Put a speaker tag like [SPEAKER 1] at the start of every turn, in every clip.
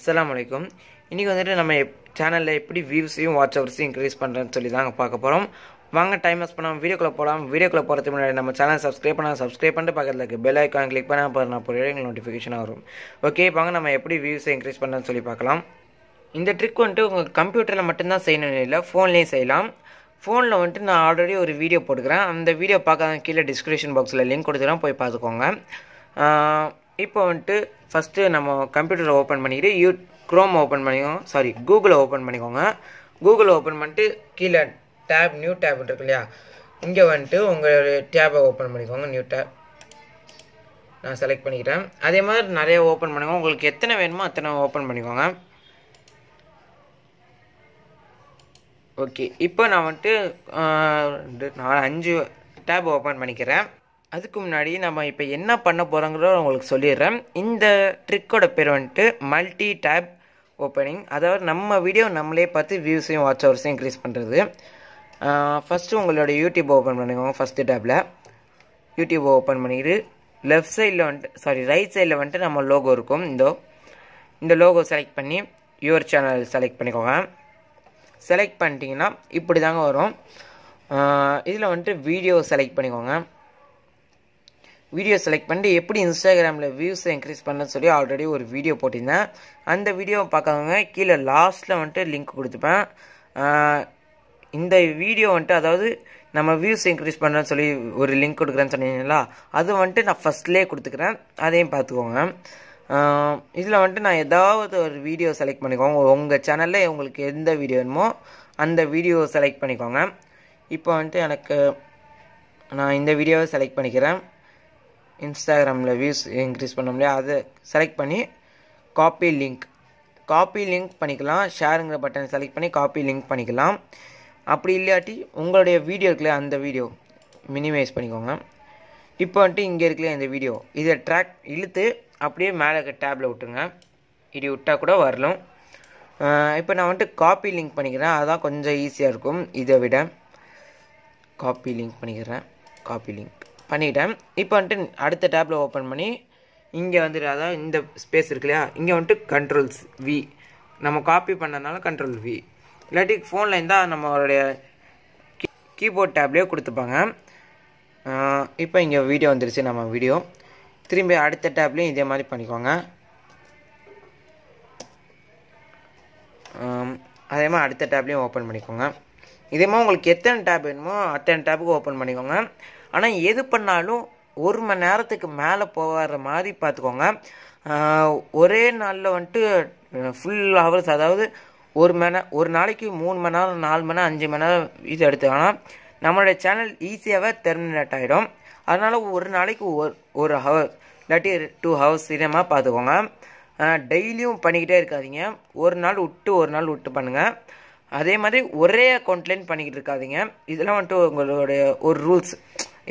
[SPEAKER 1] அஸ்லாம் வலைக்கும் இன்றைக்கி வந்துட்டு நம்ம சேனலில் எப்படி வியூஸையும் வாட்ச் ஹவர்ஸையும் இன்க்ரீஸ் பண்ணுறேன்னு சொல்லி தாங்க பார்க்க போகிறோம் வாங்க டைம் வேஸ்ட் பண்ணாமல் வீடியோக்குள்ளே போகலாம் வீடியோக்குள்ளே போகிறதுக்கு முன்னாடி நம்ம சேனல் சப்ஸ்கிரைப் பண்ணால் சப்ஸ்கிரைப் பண்ணிட்டு பக்கத்தில் இருக்குது பெல் ஐக்கான் கிளிக் பண்ணால் போகிற நான் போகிற எங்களுக்கு நோட்டிஃபிகேஷன் வரும் ஓகே வாங்க நம்ம எப்படி வியூஸை இன்க்ரீஸ் பண்ணுறேன்னு சொல்லி பார்க்கலாம் இந்த ட்ரிக் வந்துட்டு உங்கள் கம்ப்யூட்டரில் மட்டும்தான் செய்யணும்னு இல்லை ஃபோன்லேயும் செய்யலாம் ஃபோனில் வந்துட்டு நான் ஆல்ரெடி ஒரு வீடியோ போட்டுக்கிறேன் அந்த வீடியோ பார்க்காத கீழே டிஸ்கிரிப்ஷன் பாக்ஸில் லிங்க் கொடுத்துக்கிறேன் போய் பார்த்துக்கோங்க இப்போ வந்துட்டு ஃபஸ்ட்டு நம்ம கம்ப்யூட்டரை ஓப்பன் பண்ணிக்கிட்டு யூ க்ரோம் ஓப்பன் பண்ணிக்கோங்க சாரி கூகுளை ஓப்பன் பண்ணிக்கோங்க கூகுளை ஓப்பன் பண்ணிட்டு கீழே டேப் நியூ டேப் இருக்கு இல்லையா இங்கே வந்துட்டு உங்கள் டேபை ஓப்பன் பண்ணிக்கோங்க நியூ டேப் நான் செலக்ட் பண்ணிக்கிறேன் அதே மாதிரி நிறைய ஓப்பன் பண்ணிக்கோங்க உங்களுக்கு எத்தனை வேணுமோ அத்தனை ஓப்பன் பண்ணிக்கோங்க ஓகே இப்போ நான் வந்துட்டு நாலு அஞ்சு டேப் ஓப்பன் பண்ணிக்கிறேன் அதுக்கு முன்னாடி நம்ம இப்போ என்ன பண்ண போகிறோங்கிறத உங்களுக்கு சொல்லிடுறேன் இந்த ட்ரிக்கோட பேர் வந்துட்டு மல்டி டேப் ஓப்பனிங் அதாவது நம்ம வீடியோ நம்மளே பார்த்து வியூஸையும் வாட்ச் ஹவர்ஸையும் இன்க்ரீஸ் பண்ணுறது ஃபஸ்ட்டு உங்களோட யூடியூப் ஓப்பன் பண்ணிக்கோங்க ஃபஸ்ட்டு டேப்பில் யூடியூப் ஓப்பன் பண்ணிக்கிட்டு லெஃப்ட் சைடில் வந்துட்டு சாரி ரைட் சைடில் வந்துட்டு நம்ம லோகோ இருக்கும் இந்த இந்த லோகோ செலக்ட் பண்ணி யுவர் சேனல் செலக்ட் பண்ணிக்கோங்க செலக்ட் பண்ணிட்டீங்கன்னா இப்படி தாங்க வரும் இதில் வந்துட்டு வீடியோ செலக்ட் பண்ணிக்கோங்க வீடியோ செலக்ட் பண்ணிட்டு எப்படி இன்ஸ்டாகிராமில் வியூஸை இன்க்ரீஸ் பண்ணுன்னு சொல்லி ஆல்ரெடி ஒரு வீடியோ போட்டிருந்தேன் அந்த வீடியோவை பார்க்கவங்க கீழே லாஸ்ட்டில் வந்துட்டு லிங்க் கொடுத்துப்பேன் இந்த வீடியோ வந்துட்டு அதாவது நம்ம வியூஸ் இன்க்ரீஸ் பண்ணுறோன்னு சொல்லி ஒரு லிங்க் கொடுக்குறேன்னு சொன்னீங்களா அது வந்துட்டு நான் ஃபஸ்ட்லேயே கொடுத்துக்கிறேன் அதையும் பார்த்துக்கோங்க இதில் வந்துட்டு நான் ஏதாவது ஒரு வீடியோ செலக்ட் பண்ணிக்கோங்க உங்கள் சேனலில் உங்களுக்கு எந்த வீடியோ வேணுமோ அந்த வீடியோ செலக்ட் பண்ணிக்கோங்க இப்போ வந்துட்டு எனக்கு நான் இந்த வீடியோவை செலக்ட் பண்ணிக்கிறேன் இன்ஸ்டாகிராமில் வியூஸ் இன்க்ரீஸ் பண்ணோம் இல்லையா அதை செலக்ட் பண்ணி காப்பி லிங்க் காப்பி லிங்க் பண்ணிக்கலாம் ஷேருங்கிற பட்டனை செலக்ட் பண்ணி காப்பி லிங்க் பண்ணிக்கலாம் அப்படி இல்லாட்டி உங்களுடைய வீடியோ இருக்குல்ல அந்த வீடியோ மினிமைஸ் பண்ணிக்கோங்க இப்போ வந்துட்டு இங்கே இருக்குல்ல இந்த வீடியோ இதை ட்ராக் இழுத்து அப்படியே மேலே இருக்க டேப்பில் விட்டுருங்க இடி விட்டால் கூட வரலாம் இப்போ நான் வந்துட்டு காப்பி லிங்க் பண்ணிக்கிறேன் அதுதான் கொஞ்சம் ஈஸியாக இருக்கும் இதை விட காப்பி லிங்க் பண்ணிக்கிறேன் காப்பி லிங்க் பண்ணிட்டேன் இப்போ வந்துட்டு அடுத்த டேப்பில் ஓப்பன் பண்ணி இங்கே வந்துட்டு அதான் இந்த ஸ்பேஸ் இருக்கு இல்லையா இங்கே வந்துட்டு கண்ட்ரோல்ஸ் வி நம்ம காப்பி பண்ணனால கண்ட்ரோல் வி இல்லாட்டி ஃபோனில் இருந்தால் நம்மளுடைய கீபோர்ட் டேப்லேயே கொடுத்துப்பாங்க இப்போ இங்கே வீடியோ வந்துருச்சு நம்ம வீடியோ திரும்பி அடுத்த டேப்லேயும் இதே மாதிரி பண்ணிக்கோங்க அதே மாதிரி அடுத்த டேப்லேயும் ஓப்பன் பண்ணிக்கோங்க இதே மாதிரி உங்களுக்கு எத்தனை டேப் வேணுமோ அத்தனை டேப்புக்கு ஓப்பன் பண்ணிக்கோங்க ஆனால் எது பண்ணாலும் ஒரு மணி நேரத்துக்கு மேலே போகிற மாதிரி பார்த்துக்கோங்க ஒரே நாளில் வந்துட்டு ஃபுல் ஹவர்ஸ் அதாவது ஒரு மணி ஒரு நாளைக்கு மூணு மணி நேரம் நாலு மணி நேரம் அஞ்சு மணி நேரம் இது எடுத்தோம்னா நம்மளுடைய சேனல் ஈஸியாகவே டெர்மினேட் ஆகிடும் அதனால் ஒரு நாளைக்கு ஒரு ஒரு ஹவர் இல்லாட்டி டூ ஹவர்ஸ் சீரியமாக பார்த்துக்கோங்க டெய்லியும் பண்ணிக்கிட்டே இருக்காதிங்க ஒரு நாள் விட்டு ஒரு நாள் விட்டு பண்ணுங்கள் அதே மாதிரி ஒரே அக்கௌண்ட்லேன்னு பண்ணிக்கிட்டு இருக்காதிங்க இதெல்லாம் வந்துட்டு உங்களுடைய ஒரு ரூல்ஸ்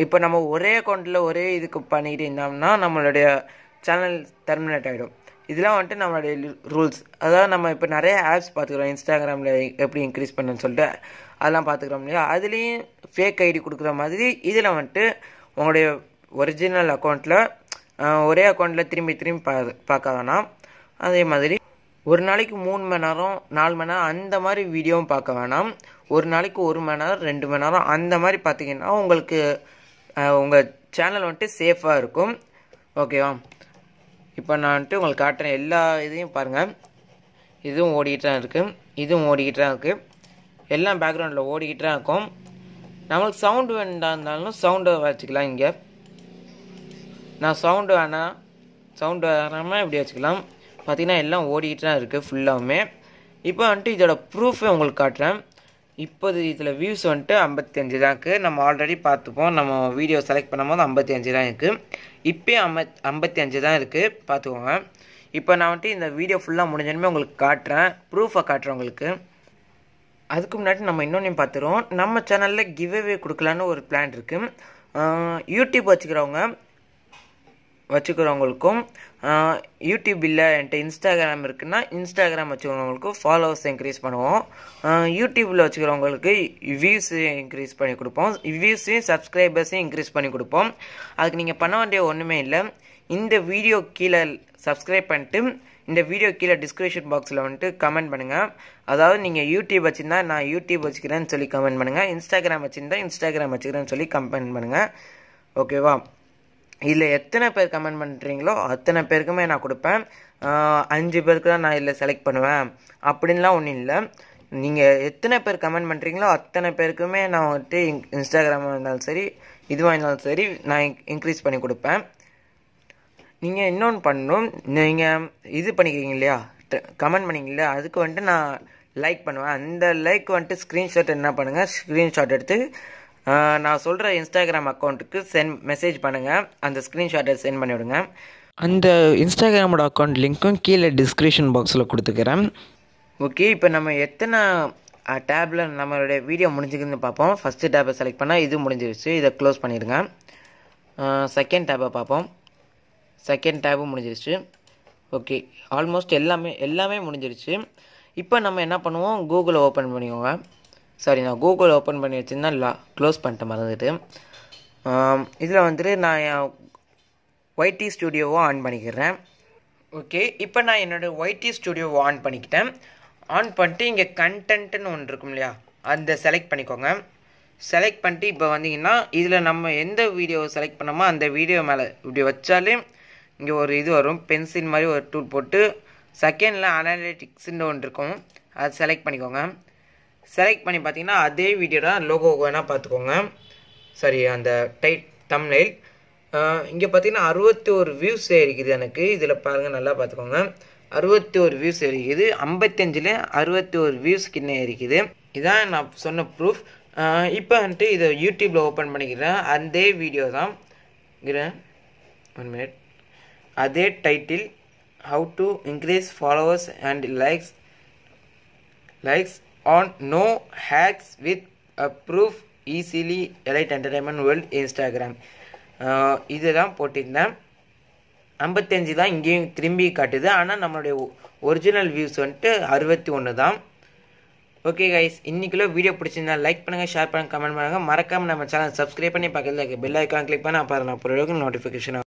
[SPEAKER 1] இப்போ நம்ம ஒரே அக்கௌண்ட்டில் ஒரே இதுக்கு பண்ணிக்கிட்டு இருந்தோம்னா நம்மளுடைய சேனல் டெர்மினேட் ஆகிடும் இதெல்லாம் வந்துட்டு நம்மளுடைய ரூல்ஸ் அதாவது நம்ம இப்போ நிறைய ஆப்ஸ் பார்த்துக்குறோம் இன்ஸ்டாகிராமில் எப்படி இன்க்ரீஸ் பண்ணுன்னு சொல்லிட்டு அதெல்லாம் பார்த்துக்கிறோம் இல்லையா அதுலேயும் ஃபேக் ஐடி கொடுக்குற மாதிரி இதில் வந்துட்டு உங்களுடைய ஒரிஜினல் அக்கௌண்ட்டில் ஒரே அக்கௌண்ட்டில் திரும்பி திரும்பி பா பார்க்க வேணாம் அதே மாதிரி ஒரு நாளைக்கு மூணு மணி நேரம் நாலு மணி நேரம் அந்த மாதிரி வீடியோவும் பார்க்க வேணாம் ஒரு நாளைக்கு ஒரு மணி நேரம் ரெண்டு மணி நேரம் அந்த மாதிரி பார்த்தீங்கன்னா உங்களுக்கு உங்கள் சேனல் வந்துட்டு சேஃபாக இருக்கும் ஓகேவா இப்போ நான் வந்துட்டு உங்களுக்கு காட்டுறேன் எல்லா இதையும் பாருங்கள் இதுவும் ஓடிக்கிட்டு தான் இருக்குது இதுவும் ஓடிக்கிட்டு தான் இருக்குது எல்லாம் பேக்ரவுண்டில் ஓடிக்கிட்டு தான் இருக்கும் நம்மளுக்கு சவுண்டு வேண்டாம் இருந்தாலும் சவுண்டை வச்சுக்கலாம் இங்கே நான் சவுண்டு வேணாம் சவுண்டு வராமல் இப்படி வச்சுக்கலாம் பார்த்திங்கன்னா எல்லாம் ஓடிக்கிட்டு தான் இருக்குது ஃபுல்லாகவுமே இப்போ வந்துட்டு இதோட ப்ரூஃபே உங்களுக்கு காட்டுறேன் இப்போது இதில் வியூஸ் வந்துட்டு ஐம்பத்தி அஞ்சு தான் இருக்குது நம்ம ஆல்ரெடி பார்த்துப்போம் நம்ம வீடியோ செலக்ட் பண்ணும்போது ஐம்பத்தி அஞ்சு தான் இருக்குது இப்போயே அம்ப ஐம்பத்தி அஞ்சு தான் இருக்குது பார்த்துக்கோங்க இப்போ நான் வந்துட்டு இந்த வீடியோ ஃபுல்லாக முடிஞ்சனுமே உங்களுக்கு காட்டுறேன் ப்ரூஃபை காட்டுறேன் உங்களுக்கு அதுக்கு முன்னாடி நம்ம இன்னொன்றையும் பார்த்துருவோம் நம்ம சேனலில் கிவ்அவே கொடுக்கலான்னு ஒரு பிளான் இருக்குது யூடியூப் வச்சுக்கிறவங்க வச்சுக்கிறவங்களுக்கும் யூடியூப் இல்லை என்கிட்ட இன்ஸ்டாகிராம் இருக்குன்னா இன்ஸ்டாகிராம் வச்சுக்கிறவங்களுக்கு ஃபாலோவர்ஸ் இன்க்ரீஸ் பண்ணுவோம் யூடியூப்பில் வச்சுக்கிறவங்களுக்கு வியூஸ் இன்க்ரீஸ் பண்ணி கொடுப்போம் வியூஸையும் சப்ஸ்கிரைபர்ஸையும் இன்க்ரீஸ் பண்ணி கொடுப்போம் அதுக்கு நீங்கள் பண்ண வேண்டிய ஒன்றுமே இல்லை இந்த வீடியோ கீழே சப்ஸ்கிரைப் பண்ணிட்டு இந்த வீடியோ கீழே டிஸ்கிரிப்ஷன் பாக்ஸில் வந்துட்டு கமெண்ட் பண்ணுங்கள் அதாவது நீங்கள் யூடியூப் வச்சுருந்தா நான் யூடியூப் வச்சுக்கிறேன்னு சொல்லி கமெண்ட் பண்ணுங்கள் இன்ஸ்டாகிராம் வச்சுருந்தா இன்ஸ்டாகிராம் வச்சுக்கிறேன்னு சொல்லி கமெண்ட் பண்ணுங்கள் ஓகேவா இதில் எத்தனை பேர் கமெண்ட் பண்ணுறீங்களோ அத்தனை பேருக்குமே நான் கொடுப்பேன் அஞ்சு பேருக்கு தான் நான் இதில் செலக்ட் பண்ணுவேன் அப்படின்லாம் ஒன்றும் இல்லை நீங்கள் எத்தனை பேர் கமெண்ட் பண்ணுறீங்களோ அத்தனை பேருக்குமே நான் வந்துட்டு இன் இன்ஸ்டாகிராமாக இருந்தாலும் சரி இதுவாக இருந்தாலும் சரி நான் இன்க்ரீஸ் பண்ணி கொடுப்பேன் நீங்கள் இன்னொன்று பண்ணணும் நீங்கள் இது பண்ணிக்கிறீங்க இல்லையா கமெண்ட் பண்ணிக்கல அதுக்கு வந்துட்டு நான் லைக் பண்ணுவேன் அந்த லைக் வந்துட்டு ஸ்க்ரீன்ஷாட் என்ன பண்ணுங்கள் ஸ்க்ரீன்ஷாட் எடுத்து நான் சொல்கிற இன்ஸ்டாகிராம் அக்கௌண்ட்டுக்கு சென்ட் மெசேஜ் பண்ணுங்கள் அந்த ஸ்க்ரீன்ஷாட்டை சென்ட் பண்ணிவிடுங்க அந்த இன்ஸ்டாகிராமோட அக்கௌண்ட் லிங்க்கும் கீழே டிஸ்கிரிப்ஷன் பாக்ஸில் கொடுத்துக்கிறேன் ஓகே இப்போ நம்ம எத்தனை டேப்பில் நம்மளுடைய வீடியோ முடிஞ்சுக்குன்னு பார்ப்போம் ஃபஸ்ட்டு டேப்பை செலக்ட் பண்ணால் இது முடிஞ்சிருச்சு இதை க்ளோஸ் பண்ணிடுங்க செகண்ட் டேப்பை பார்ப்போம் செகண்ட் டேபும் முடிஞ்சிருச்சு ஓகே ஆல்மோஸ்ட் எல்லாமே எல்லாமே முடிஞ்சிருச்சு இப்போ நம்ம என்ன பண்ணுவோம் கூகுளை ஓப்பன் பண்ணிக்கோங்க சாரி நான் கூகுள் ஓப்பன் பண்ணி வச்சுருந்தேன் லா க்ளோஸ் பண்ணிட்டேன் மறந்துட்டு இதில் வந்துட்டு நான் என் ஒய்டி ஸ்டுடியோவும் ஆன் பண்ணிக்கிறேன் ஓகே இப்போ நான் என்னோடய ஒய்டி ஸ்டுடியோவை ஆன் பண்ணிக்கிட்டேன் ஆன் பண்ணிட்டு இங்கே கண்டென்ட்டுன்னு ஒன்று இருக்கும் இல்லையா அந்த செலக்ட் பண்ணிக்கோங்க செலக்ட் பண்ணிட்டு இப்போ வந்தீங்கன்னா இதில் நம்ம எந்த வீடியோவை செலக்ட் பண்ணோமோ அந்த வீடியோ மேலே இப்படி வச்சாலே இங்கே ஒரு இது வரும் பென்சில் மாதிரி ஒரு டூல் போட்டு செகண்டில் அனாலிட்டிக்ஸுன்னு ஒன்று இருக்கும் அதை செலக்ட் பண்ணிக்கோங்க செலக்ட் பண்ணி பார்த்தீங்கன்னா அதே வீடியோ தான் லோகோ வேணால் பார்த்துக்கோங்க சாரி அந்த டைட் தம்நெயில் இங்கே பார்த்தீங்கன்னா அறுபத்தி ஒரு வியூஸ் இருக்குது எனக்கு இதில் பாருங்கள் நல்லா பார்த்துக்கோங்க அறுபத்தி ஒரு வியூஸ் இருக்குது ஐம்பத்தஞ்சில் அறுபத்தி ஒரு வியூஸ் கிண்ணே இருக்குது இதான் நான் சொன்ன ப்ரூஃப் இப்போ வந்துட்டு இதை யூடியூப்பில் ஓப்பன் பண்ணிக்கிறேன் அதே வீடியோ தான் ஒன் மினிட் அதே title how to increase followers and likes likes on no hacks with a proof easily elite entertainment world Instagram இதுதான் போட்டிருந்தேன் ஐம்பத்தஞ்சு தான் இங்கேயும் திரும்பி காட்டுது ஆனால் நம்மளுடைய ஒரிஜினல் வியூஸ் வந்துட்டு அறுபத்தி ஒன்று தான் ஓகே கைஸ் இன்றைக்குள்ள வீடியோ பிடிச்சிருந்தா லைக் பண்ணுங்கள் ஷேர் பண்ணுங்கள் கமெண்ட் பண்ணுங்கள் மறக்காமல் நம்ம சேனல் சப்ஸ்கிரைப் பண்ணி பக்கத்தில் பெல் ஐக்கான் கிளிக் பண்ணால் அப்போ நான் பொருளுக்கு நோட்டிஃபிகேஷன்